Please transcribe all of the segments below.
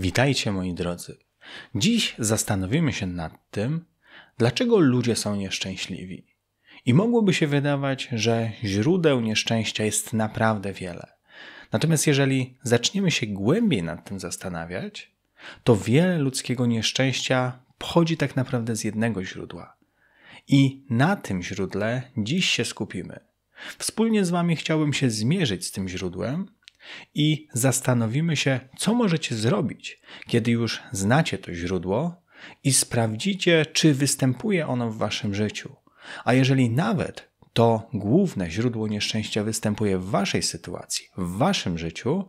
Witajcie moi drodzy. Dziś zastanowimy się nad tym, dlaczego ludzie są nieszczęśliwi. I mogłoby się wydawać, że źródeł nieszczęścia jest naprawdę wiele. Natomiast jeżeli zaczniemy się głębiej nad tym zastanawiać, to wiele ludzkiego nieszczęścia pochodzi tak naprawdę z jednego źródła. I na tym źródle dziś się skupimy. Wspólnie z Wami chciałbym się zmierzyć z tym źródłem i zastanowimy się, co możecie zrobić, kiedy już znacie to źródło i sprawdzicie, czy występuje ono w waszym życiu. A jeżeli nawet to główne źródło nieszczęścia występuje w waszej sytuacji, w waszym życiu,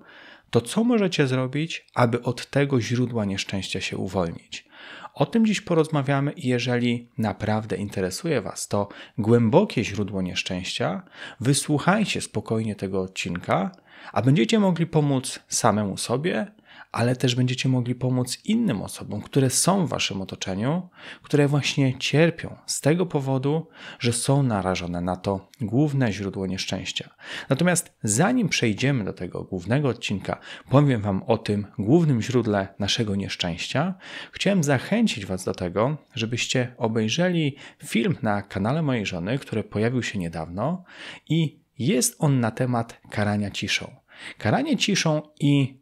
to co możecie zrobić, aby od tego źródła nieszczęścia się uwolnić? O tym dziś porozmawiamy i jeżeli naprawdę interesuje Was to głębokie źródło nieszczęścia, wysłuchajcie spokojnie tego odcinka a będziecie mogli pomóc samemu sobie, ale też będziecie mogli pomóc innym osobom, które są w waszym otoczeniu, które właśnie cierpią z tego powodu, że są narażone na to główne źródło nieszczęścia. Natomiast zanim przejdziemy do tego głównego odcinka, powiem wam o tym głównym źródle naszego nieszczęścia. Chciałem zachęcić was do tego, żebyście obejrzeli film na kanale mojej żony, który pojawił się niedawno i jest on na temat karania ciszą. Karanie ciszą i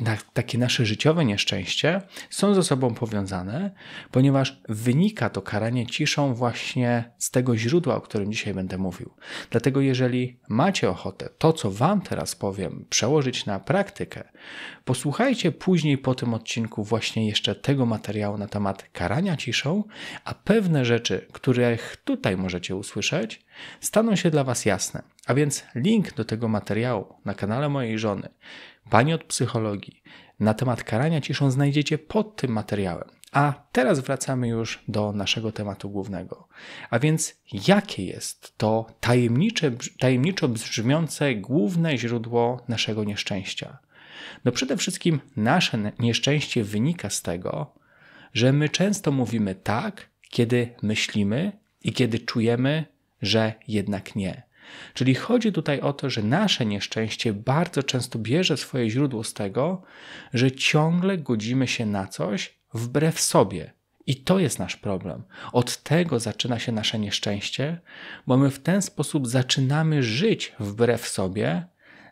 na takie nasze życiowe nieszczęście są ze sobą powiązane, ponieważ wynika to karanie ciszą właśnie z tego źródła, o którym dzisiaj będę mówił. Dlatego, jeżeli macie ochotę to, co Wam teraz powiem, przełożyć na praktykę, posłuchajcie później po tym odcinku właśnie jeszcze tego materiału na temat karania ciszą, a pewne rzeczy, których tutaj możecie usłyszeć, staną się dla Was jasne. A więc link do tego materiału na kanale mojej żony Pani od psychologii na temat karania ciszą znajdziecie pod tym materiałem. A teraz wracamy już do naszego tematu głównego. A więc, jakie jest to tajemnicze, tajemniczo brzmiące główne źródło naszego nieszczęścia? No przede wszystkim nasze nieszczęście wynika z tego, że my często mówimy tak, kiedy myślimy i kiedy czujemy, że jednak nie. Czyli chodzi tutaj o to, że nasze nieszczęście bardzo często bierze swoje źródło z tego, że ciągle godzimy się na coś wbrew sobie. I to jest nasz problem. Od tego zaczyna się nasze nieszczęście, bo my w ten sposób zaczynamy żyć wbrew sobie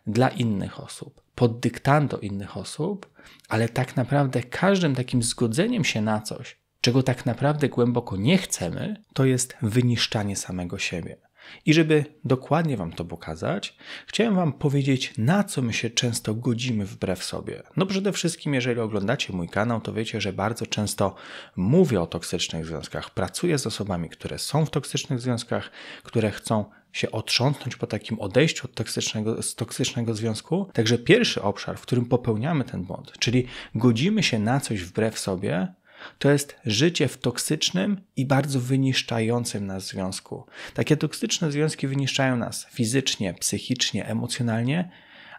dla innych osób, pod dyktando innych osób, ale tak naprawdę każdym takim zgodzeniem się na coś, czego tak naprawdę głęboko nie chcemy, to jest wyniszczanie samego siebie. I żeby dokładnie Wam to pokazać, chciałem Wam powiedzieć, na co my się często godzimy wbrew sobie. No przede wszystkim, jeżeli oglądacie mój kanał, to wiecie, że bardzo często mówię o toksycznych związkach, pracuję z osobami, które są w toksycznych związkach, które chcą się otrząsnąć po takim odejściu od toksycznego, z toksycznego związku. Także pierwszy obszar, w którym popełniamy ten błąd, czyli godzimy się na coś wbrew sobie, to jest życie w toksycznym i bardzo wyniszczającym nas związku. Takie toksyczne związki wyniszczają nas fizycznie, psychicznie, emocjonalnie,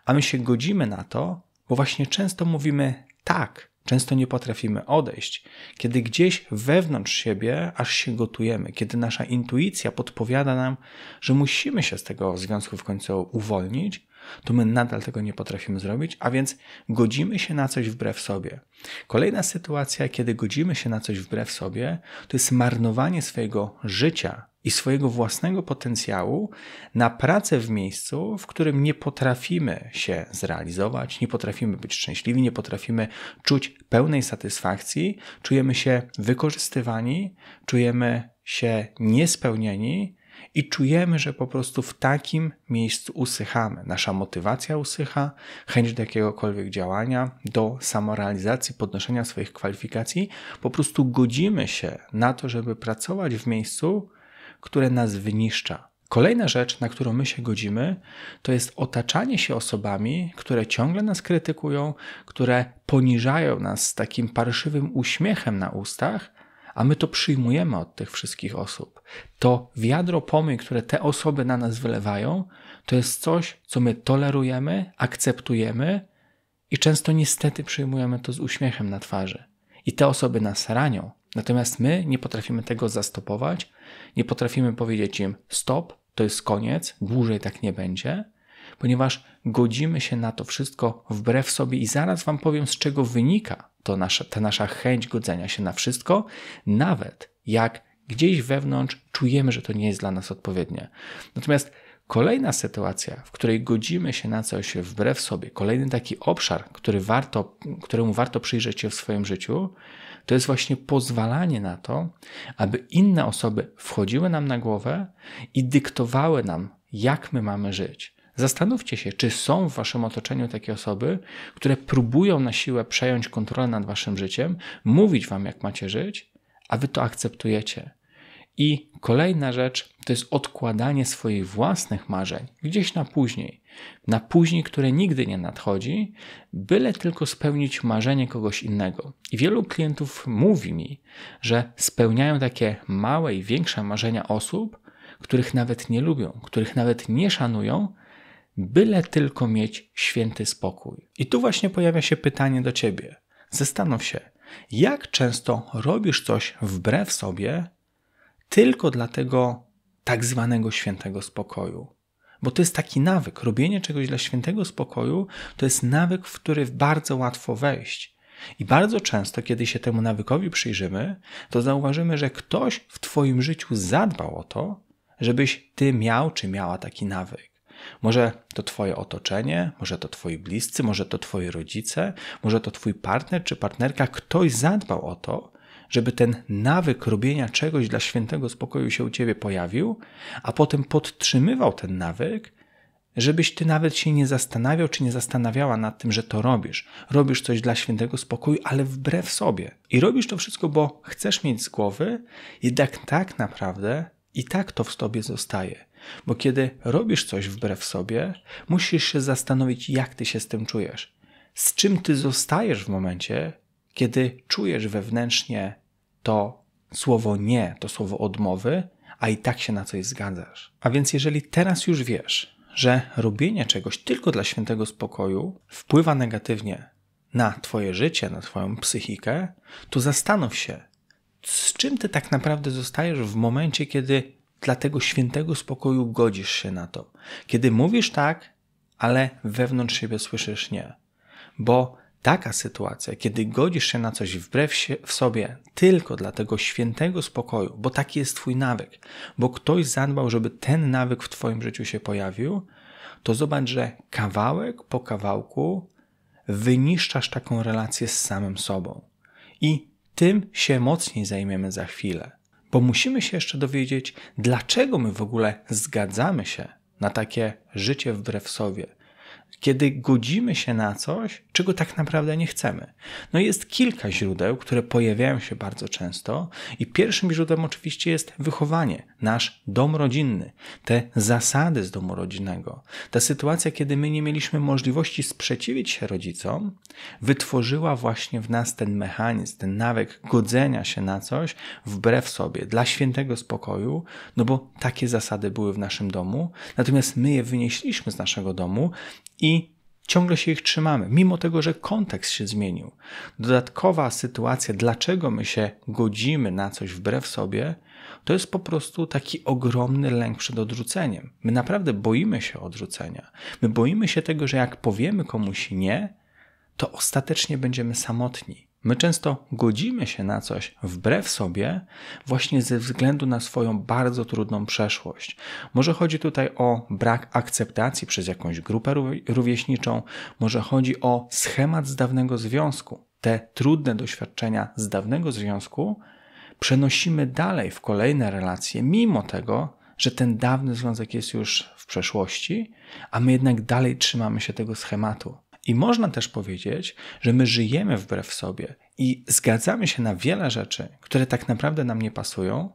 a my się godzimy na to, bo właśnie często mówimy tak, często nie potrafimy odejść. Kiedy gdzieś wewnątrz siebie aż się gotujemy, kiedy nasza intuicja podpowiada nam, że musimy się z tego związku w końcu uwolnić, to my nadal tego nie potrafimy zrobić, a więc godzimy się na coś wbrew sobie. Kolejna sytuacja, kiedy godzimy się na coś wbrew sobie, to jest marnowanie swojego życia i swojego własnego potencjału na pracę w miejscu, w którym nie potrafimy się zrealizować, nie potrafimy być szczęśliwi, nie potrafimy czuć pełnej satysfakcji, czujemy się wykorzystywani, czujemy się niespełnieni i czujemy, że po prostu w takim miejscu usychamy. Nasza motywacja usycha, chęć do jakiegokolwiek działania, do samorealizacji, podnoszenia swoich kwalifikacji. Po prostu godzimy się na to, żeby pracować w miejscu, które nas wyniszcza. Kolejna rzecz, na którą my się godzimy, to jest otaczanie się osobami, które ciągle nas krytykują, które poniżają nas z takim parszywym uśmiechem na ustach, a my to przyjmujemy od tych wszystkich osób. To wiadro pomy, które te osoby na nas wylewają, to jest coś, co my tolerujemy, akceptujemy i często niestety przyjmujemy to z uśmiechem na twarzy. I te osoby nas ranią, natomiast my nie potrafimy tego zastopować, nie potrafimy powiedzieć im stop, to jest koniec, dłużej tak nie będzie ponieważ godzimy się na to wszystko wbrew sobie i zaraz Wam powiem, z czego wynika to nasza, ta nasza chęć godzenia się na wszystko, nawet jak gdzieś wewnątrz czujemy, że to nie jest dla nas odpowiednie. Natomiast Kolejna sytuacja, w której godzimy się na coś wbrew sobie, kolejny taki obszar, który warto, któremu warto przyjrzeć się w swoim życiu, to jest właśnie pozwalanie na to, aby inne osoby wchodziły nam na głowę i dyktowały nam, jak my mamy żyć. Zastanówcie się, czy są w waszym otoczeniu takie osoby, które próbują na siłę przejąć kontrolę nad waszym życiem, mówić wam, jak macie żyć, a wy to akceptujecie. I kolejna rzecz to jest odkładanie swoich własnych marzeń gdzieś na później. Na później, które nigdy nie nadchodzi, byle tylko spełnić marzenie kogoś innego. I wielu klientów mówi mi, że spełniają takie małe i większe marzenia osób, których nawet nie lubią, których nawet nie szanują, byle tylko mieć święty spokój. I tu właśnie pojawia się pytanie do ciebie. Zastanów się, jak często robisz coś wbrew sobie tylko dla tego tak zwanego świętego spokoju. Bo to jest taki nawyk. Robienie czegoś dla świętego spokoju to jest nawyk, w który bardzo łatwo wejść. I bardzo często, kiedy się temu nawykowi przyjrzymy, to zauważymy, że ktoś w Twoim życiu zadbał o to, żebyś Ty miał czy miała taki nawyk. Może to Twoje otoczenie, może to Twoi bliscy, może to Twoi rodzice, może to Twój partner czy partnerka, ktoś zadbał o to, żeby ten nawyk robienia czegoś dla świętego spokoju się u Ciebie pojawił, a potem podtrzymywał ten nawyk, żebyś Ty nawet się nie zastanawiał czy nie zastanawiała nad tym, że to robisz. Robisz coś dla świętego spokoju, ale wbrew sobie. I robisz to wszystko, bo chcesz mieć z głowy, jednak tak naprawdę i tak to w Tobie zostaje. Bo kiedy robisz coś wbrew sobie, musisz się zastanowić, jak ty się z tym czujesz. Z czym ty zostajesz w momencie, kiedy czujesz wewnętrznie to słowo nie, to słowo odmowy, a i tak się na coś zgadzasz. A więc jeżeli teraz już wiesz, że robienie czegoś tylko dla świętego spokoju wpływa negatywnie na Twoje życie, na Twoją psychikę, to zastanów się, z czym Ty tak naprawdę zostajesz w momencie, kiedy dla tego świętego spokoju godzisz się na to. Kiedy mówisz tak, ale wewnątrz siebie słyszysz nie. Bo taka sytuacja, kiedy godzisz się na coś wbrew się, w sobie tylko dla tego świętego spokoju, bo taki jest Twój nawyk, bo ktoś zadbał, żeby ten nawyk w Twoim życiu się pojawił, to zobacz, że kawałek po kawałku wyniszczasz taką relację z samym sobą. I tym się mocniej zajmiemy za chwilę bo musimy się jeszcze dowiedzieć, dlaczego my w ogóle zgadzamy się na takie życie wbrew sobie, kiedy godzimy się na coś, czego tak naprawdę nie chcemy. No jest kilka źródeł, które pojawiają się bardzo często, i pierwszym źródłem oczywiście jest wychowanie, nasz dom rodzinny, te zasady z domu rodzinnego. Ta sytuacja, kiedy my nie mieliśmy możliwości sprzeciwić się rodzicom, wytworzyła właśnie w nas ten mechanizm, ten nawyk godzenia się na coś wbrew sobie, dla świętego spokoju, no bo takie zasady były w naszym domu, natomiast my je wynieśliśmy z naszego domu i ciągle się ich trzymamy, mimo tego, że kontekst się zmienił. Dodatkowa sytuacja, dlaczego my się godzimy na coś wbrew sobie, to jest po prostu taki ogromny lęk przed odrzuceniem. My naprawdę boimy się odrzucenia. My boimy się tego, że jak powiemy komuś nie, to ostatecznie będziemy samotni. My często godzimy się na coś wbrew sobie, właśnie ze względu na swoją bardzo trudną przeszłość. Może chodzi tutaj o brak akceptacji przez jakąś grupę rówieśniczą, może chodzi o schemat z dawnego związku. Te trudne doświadczenia z dawnego związku przenosimy dalej w kolejne relacje, mimo tego, że ten dawny związek jest już w przeszłości, a my jednak dalej trzymamy się tego schematu. I można też powiedzieć, że my żyjemy wbrew sobie i zgadzamy się na wiele rzeczy, które tak naprawdę nam nie pasują,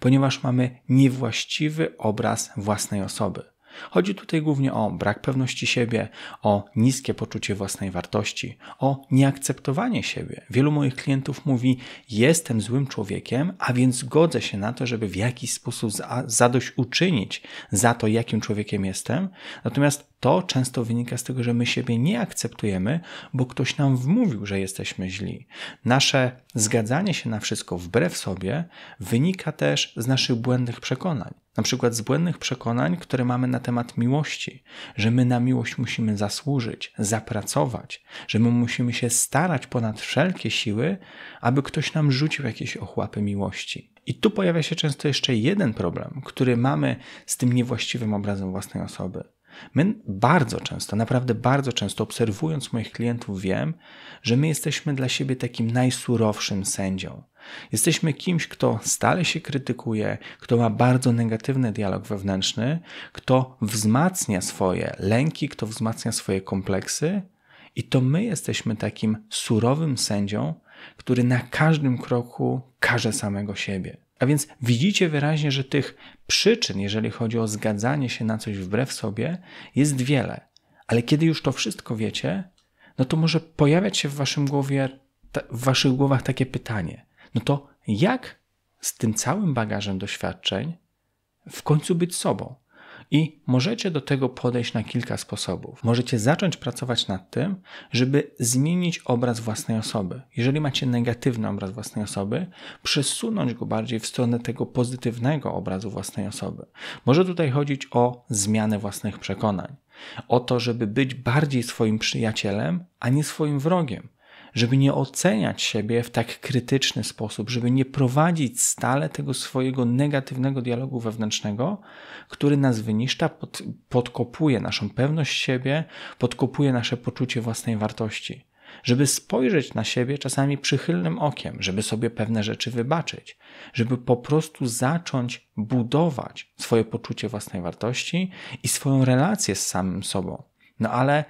ponieważ mamy niewłaściwy obraz własnej osoby. Chodzi tutaj głównie o brak pewności siebie, o niskie poczucie własnej wartości, o nieakceptowanie siebie. Wielu moich klientów mówi: Jestem złym człowiekiem, a więc godzę się na to, żeby w jakiś sposób zadośćuczynić za to, jakim człowiekiem jestem. Natomiast to często wynika z tego, że my siebie nie akceptujemy, bo ktoś nam wmówił, że jesteśmy źli. Nasze zgadzanie się na wszystko wbrew sobie wynika też z naszych błędnych przekonań. Na przykład z błędnych przekonań, które mamy na temat miłości, że my na miłość musimy zasłużyć, zapracować, że my musimy się starać ponad wszelkie siły, aby ktoś nam rzucił jakieś ochłapy miłości. I tu pojawia się często jeszcze jeden problem, który mamy z tym niewłaściwym obrazem własnej osoby. My bardzo często, naprawdę bardzo często, obserwując moich klientów, wiem, że my jesteśmy dla siebie takim najsurowszym sędzią. Jesteśmy kimś, kto stale się krytykuje, kto ma bardzo negatywny dialog wewnętrzny, kto wzmacnia swoje lęki, kto wzmacnia swoje kompleksy, i to my jesteśmy takim surowym sędzią, który na każdym kroku każe samego siebie. A więc widzicie wyraźnie, że tych przyczyn, jeżeli chodzi o zgadzanie się na coś wbrew sobie, jest wiele. Ale kiedy już to wszystko wiecie, no to może pojawiać się w, waszym głowie, w waszych głowach takie pytanie: no to jak z tym całym bagażem doświadczeń w końcu być sobą? I możecie do tego podejść na kilka sposobów. Możecie zacząć pracować nad tym, żeby zmienić obraz własnej osoby. Jeżeli macie negatywny obraz własnej osoby, przesunąć go bardziej w stronę tego pozytywnego obrazu własnej osoby. Może tutaj chodzić o zmianę własnych przekonań, o to, żeby być bardziej swoim przyjacielem, a nie swoim wrogiem żeby nie oceniać siebie w tak krytyczny sposób, żeby nie prowadzić stale tego swojego negatywnego dialogu wewnętrznego, który nas wyniszcza, pod, podkopuje naszą pewność siebie, podkopuje nasze poczucie własnej wartości żeby spojrzeć na siebie czasami przychylnym okiem, żeby sobie pewne rzeczy wybaczyć, żeby po prostu zacząć budować swoje poczucie własnej wartości i swoją relację z samym sobą. No ale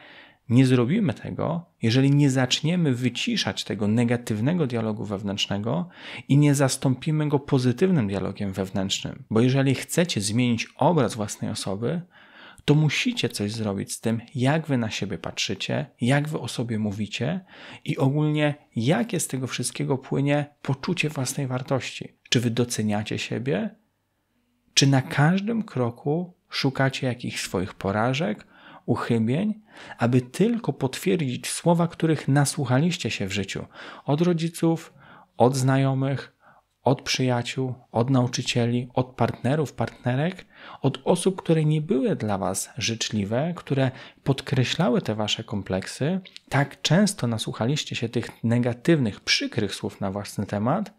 nie zrobimy tego, jeżeli nie zaczniemy wyciszać tego negatywnego dialogu wewnętrznego i nie zastąpimy go pozytywnym dialogiem wewnętrznym. Bo jeżeli chcecie zmienić obraz własnej osoby, to musicie coś zrobić z tym, jak wy na siebie patrzycie, jak wy o sobie mówicie i ogólnie jakie z tego wszystkiego płynie poczucie własnej wartości. Czy wy doceniacie siebie? Czy na każdym kroku szukacie jakichś swoich porażek? uchybień, aby tylko potwierdzić słowa, których nasłuchaliście się w życiu od rodziców, od znajomych, od przyjaciół, od nauczycieli, od partnerów, partnerek, od osób, które nie były dla Was życzliwe, które podkreślały te Wasze kompleksy, tak często nasłuchaliście się tych negatywnych, przykrych słów na własny temat,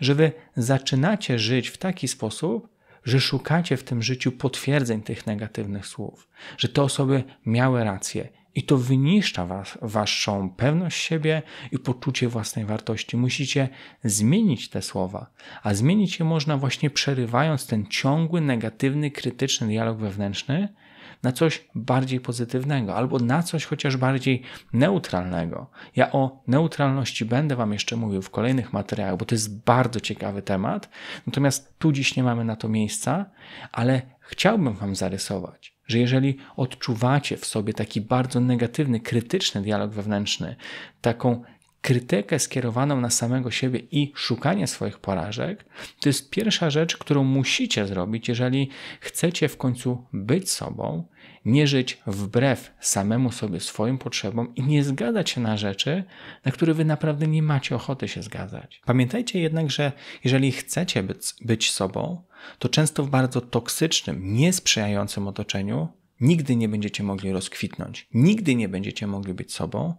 że Wy zaczynacie żyć w taki sposób, że szukacie w tym życiu potwierdzeń tych negatywnych słów, że te osoby miały rację i to wyniszcza was, waszą pewność siebie i poczucie własnej wartości. Musicie zmienić te słowa, a zmienić je można właśnie przerywając ten ciągły, negatywny, krytyczny dialog wewnętrzny na coś bardziej pozytywnego albo na coś chociaż bardziej neutralnego. Ja o neutralności będę Wam jeszcze mówił w kolejnych materiałach, bo to jest bardzo ciekawy temat. Natomiast tu dziś nie mamy na to miejsca, ale chciałbym Wam zarysować, że jeżeli odczuwacie w sobie taki bardzo negatywny, krytyczny dialog wewnętrzny, taką krytykę skierowaną na samego siebie i szukanie swoich porażek, to jest pierwsza rzecz, którą musicie zrobić, jeżeli chcecie w końcu być sobą nie żyć wbrew samemu sobie, swoim potrzebom i nie zgadzać się na rzeczy, na które wy naprawdę nie macie ochoty się zgadzać. Pamiętajcie jednak, że jeżeli chcecie być, być sobą, to często w bardzo toksycznym, niesprzyjającym otoczeniu nigdy nie będziecie mogli rozkwitnąć, nigdy nie będziecie mogli być sobą,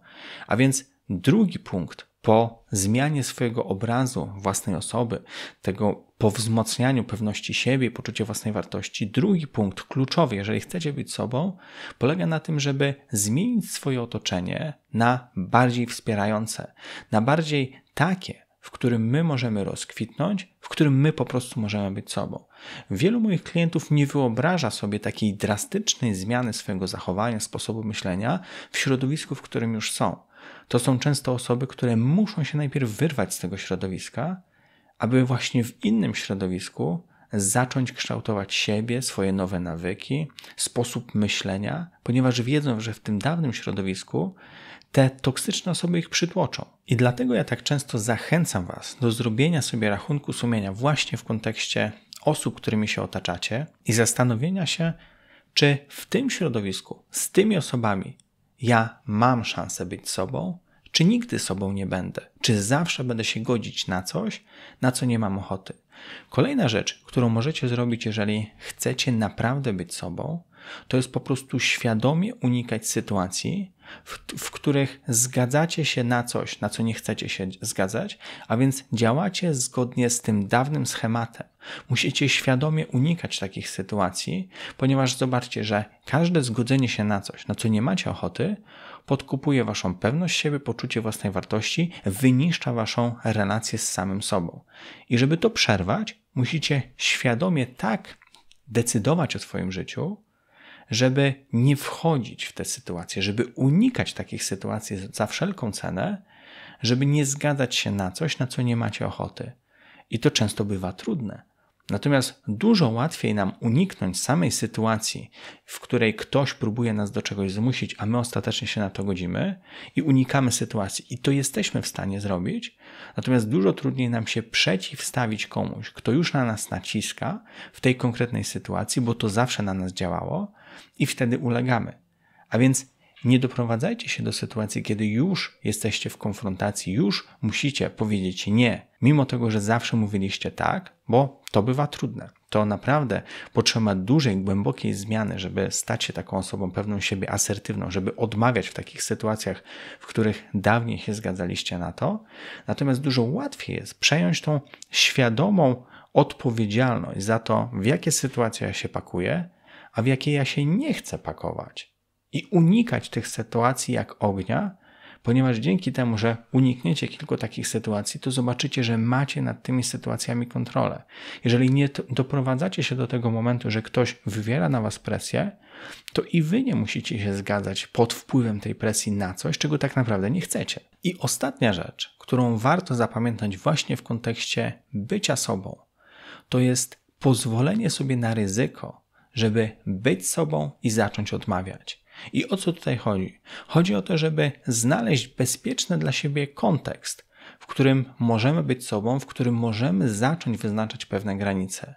a więc drugi punkt, po zmianie swojego obrazu własnej osoby, tego po wzmocnianiu pewności siebie, poczucia własnej wartości, drugi punkt kluczowy, jeżeli chcecie być sobą, polega na tym, żeby zmienić swoje otoczenie na bardziej wspierające, na bardziej takie, w którym my możemy rozkwitnąć, w którym my po prostu możemy być sobą. Wielu moich klientów nie wyobraża sobie takiej drastycznej zmiany swojego zachowania, sposobu myślenia w środowisku, w którym już są to są często osoby, które muszą się najpierw wyrwać z tego środowiska, aby właśnie w innym środowisku zacząć kształtować siebie, swoje nowe nawyki, sposób myślenia, ponieważ wiedzą, że w tym dawnym środowisku te toksyczne osoby ich przytłoczą. I dlatego ja tak często zachęcam Was do zrobienia sobie rachunku sumienia właśnie w kontekście osób, którymi się otaczacie i zastanowienia się, czy w tym środowisku, z tymi osobami ja mam szansę być sobą, czy nigdy sobą nie będę, czy zawsze będę się godzić na coś, na co nie mam ochoty. Kolejna rzecz, którą możecie zrobić, jeżeli chcecie naprawdę być sobą, to jest po prostu świadomie unikać sytuacji, w, w, których zgadzacie się na coś, na co nie chcecie się zgadzać, a więc działacie zgodnie z tym dawnym schematem. Musicie świadomie unikać takich sytuacji, ponieważ zobaczcie, że każde zgodzenie się na coś, na co nie macie ochoty, podkupuje waszą pewność siebie, poczucie własnej wartości, wyniszcza waszą relację z samym sobą. I żeby to przerwać, musicie świadomie tak decydować o swoim życiu, żeby nie wchodzić w te sytuacje, żeby unikać takich sytuacji za wszelką cenę, żeby nie zgadzać się na coś, na co nie macie ochoty. I to często bywa trudne. Natomiast dużo łatwiej nam uniknąć samej sytuacji, w której ktoś próbuje nas do czegoś zmusić, a my ostatecznie się na to godzimy i unikamy sytuacji. I to jesteśmy w stanie zrobić. Natomiast dużo trudniej nam się przeciwstawić komuś, kto już na nas naciska w tej konkretnej sytuacji, bo to zawsze na nas działało, i wtedy ulegamy. A więc nie doprowadzajcie się do sytuacji, kiedy już jesteście w konfrontacji, już musicie powiedzieć nie, mimo tego, że zawsze mówiliście tak, bo to bywa trudne. To naprawdę potrzeba dużej, głębokiej zmiany, żeby stać się taką osobą pewną siebie, asertywną, żeby odmawiać w takich sytuacjach, w których dawniej się zgadzaliście na to. Natomiast dużo łatwiej jest przejąć tą świadomą odpowiedzialność za to, w jakie sytuacje ja się pakuję, a w jakie ja się nie chcę pakować. I unikać tych sytuacji jak ognia, ponieważ dzięki temu, że unikniecie kilku takich sytuacji, to zobaczycie, że macie nad tymi sytuacjami kontrolę. Jeżeli nie doprowadzacie się do tego momentu, że ktoś wywiera na was presję, to i wy nie musicie się zgadzać pod wpływem tej presji na coś, czego tak naprawdę nie chcecie. I ostatnia rzecz, którą warto zapamiętać właśnie w kontekście bycia sobą, to jest pozwolenie sobie na ryzyko żeby być sobą i zacząć odmawiać. I o co tutaj chodzi? Chodzi o to, żeby znaleźć bezpieczny dla siebie kontekst, w którym możemy być sobą, w którym możemy zacząć wyznaczać pewne granice.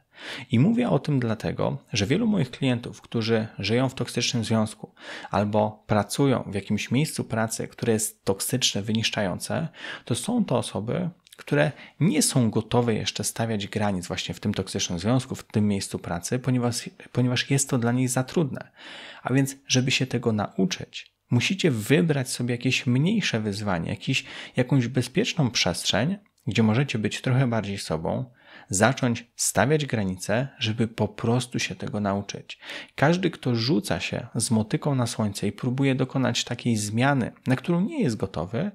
I mówię o tym dlatego, że wielu moich klientów, którzy żyją w toksycznym związku albo pracują w jakimś miejscu pracy, które jest toksyczne, wyniszczające, to są to osoby, które nie są gotowe jeszcze stawiać granic właśnie w tym toksycznym związku, w tym miejscu pracy, ponieważ, ponieważ jest to dla nich za trudne. A więc, żeby się tego nauczyć, musicie wybrać sobie jakieś mniejsze wyzwanie, jakiś, jakąś bezpieczną przestrzeń, gdzie możecie być trochę bardziej sobą, zacząć stawiać granice, żeby po prostu się tego nauczyć. Każdy, kto rzuca się z motyką na słońce i próbuje dokonać takiej zmiany, na którą nie jest gotowy,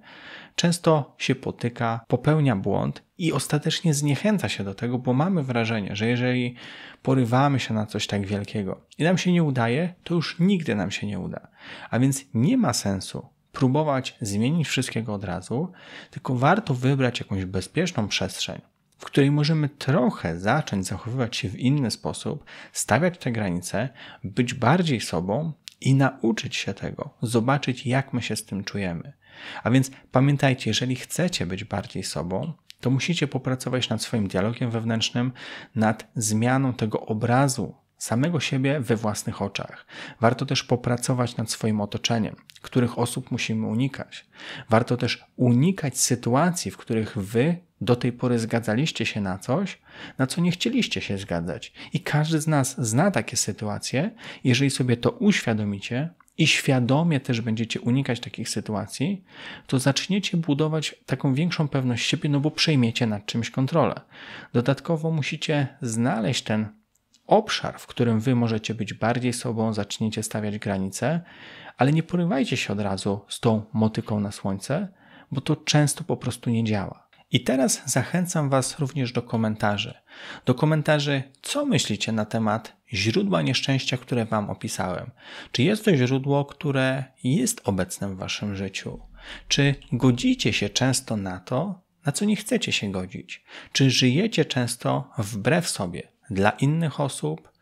często się potyka, popełnia błąd i ostatecznie zniechęca się do tego, bo mamy wrażenie, że jeżeli porywamy się na coś tak wielkiego i nam się nie udaje, to już nigdy nam się nie uda. A więc nie ma sensu próbować zmienić wszystkiego od razu, tylko warto wybrać jakąś bezpieczną przestrzeń, w której możemy trochę zacząć zachowywać się w inny sposób, stawiać te granice, być bardziej sobą i nauczyć się tego, zobaczyć, jak my się z tym czujemy. A więc pamiętajcie, jeżeli chcecie być bardziej sobą, to musicie popracować nad swoim dialogiem wewnętrznym, nad zmianą tego obrazu samego siebie we własnych oczach. Warto też popracować nad swoim otoczeniem, których osób musimy unikać. Warto też unikać sytuacji, w których wy do tej pory zgadzaliście się na coś, na co nie chcieliście się zgadzać. I każdy z nas zna takie sytuacje. Jeżeli sobie to uświadomicie i świadomie też będziecie unikać takich sytuacji, to zaczniecie budować taką większą pewność siebie, no bo przejmiecie nad czymś kontrolę. Dodatkowo musicie znaleźć ten obszar, w którym wy możecie być bardziej sobą, zaczniecie stawiać granice, ale nie porywajcie się od razu z tą motyką na słońce, bo to często po prostu nie działa. I teraz zachęcam Was również do komentarzy. Do komentarzy, co myślicie na temat źródła nieszczęścia, które Wam opisałem. Czy jest to źródło, które jest obecne w Waszym życiu? Czy godzicie się często na to, na co nie chcecie się godzić? Czy żyjecie często wbrew sobie, dla innych osób,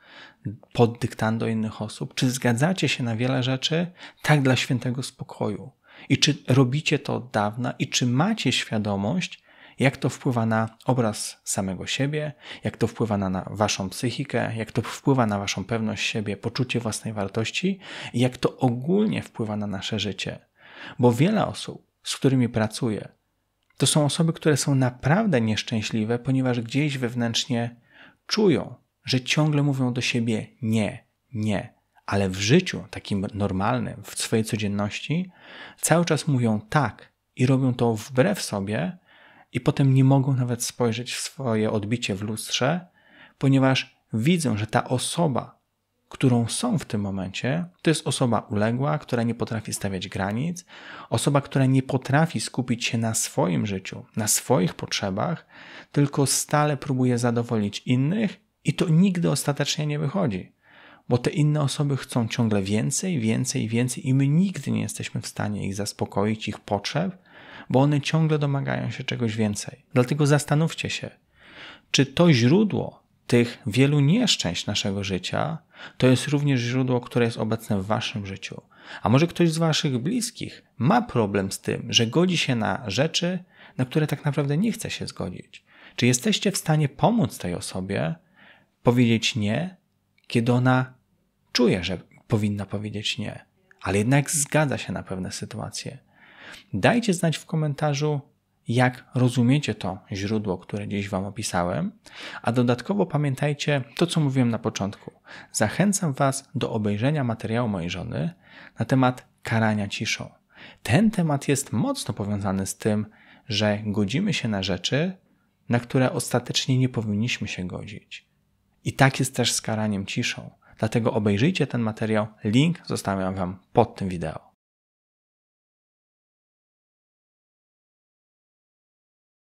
pod dyktando innych osób? Czy zgadzacie się na wiele rzeczy tak dla świętego spokoju? I czy robicie to od dawna? I czy macie świadomość, jak to wpływa na obraz samego siebie, jak to wpływa na, waszą psychikę, jak to wpływa na waszą pewność siebie, poczucie własnej wartości i jak to ogólnie wpływa na nasze życie. Bo wiele osób, z którymi pracuję, to są osoby, które są naprawdę nieszczęśliwe, ponieważ gdzieś wewnętrznie czują, że ciągle mówią do siebie nie, nie. Ale w życiu takim normalnym, w swojej codzienności, cały czas mówią tak i robią to wbrew sobie, i potem nie mogą nawet spojrzeć w swoje odbicie w lustrze, ponieważ widzą, że ta osoba, którą są w tym momencie, to jest osoba uległa, która nie potrafi stawiać granic, osoba, która nie potrafi skupić się na swoim życiu, na swoich potrzebach, tylko stale próbuje zadowolić innych i to nigdy ostatecznie nie wychodzi. Bo te inne osoby chcą ciągle więcej, więcej, więcej, i my nigdy nie jesteśmy w stanie ich zaspokoić, ich potrzeb, bo one ciągle domagają się czegoś więcej. Dlatego zastanówcie się, czy to źródło tych wielu nieszczęść naszego życia to jest również źródło, które jest obecne w waszym życiu. A może ktoś z waszych bliskich ma problem z tym, że godzi się na rzeczy, na które tak naprawdę nie chce się zgodzić? Czy jesteście w stanie pomóc tej osobie powiedzieć nie, kiedy ona czuje, że powinna powiedzieć nie, ale jednak zgadza się na pewne sytuacje? Dajcie znać w komentarzu, jak rozumiecie to źródło, które dziś Wam opisałem, a dodatkowo pamiętajcie to, co mówiłem na początku. Zachęcam Was do obejrzenia materiału mojej żony na temat karania ciszą. Ten temat jest mocno powiązany z tym, że godzimy się na rzeczy, na które ostatecznie nie powinniśmy się godzić. I tak jest też z karaniem ciszą. Dlatego obejrzyjcie ten materiał, link zostawiam Wam pod tym wideo.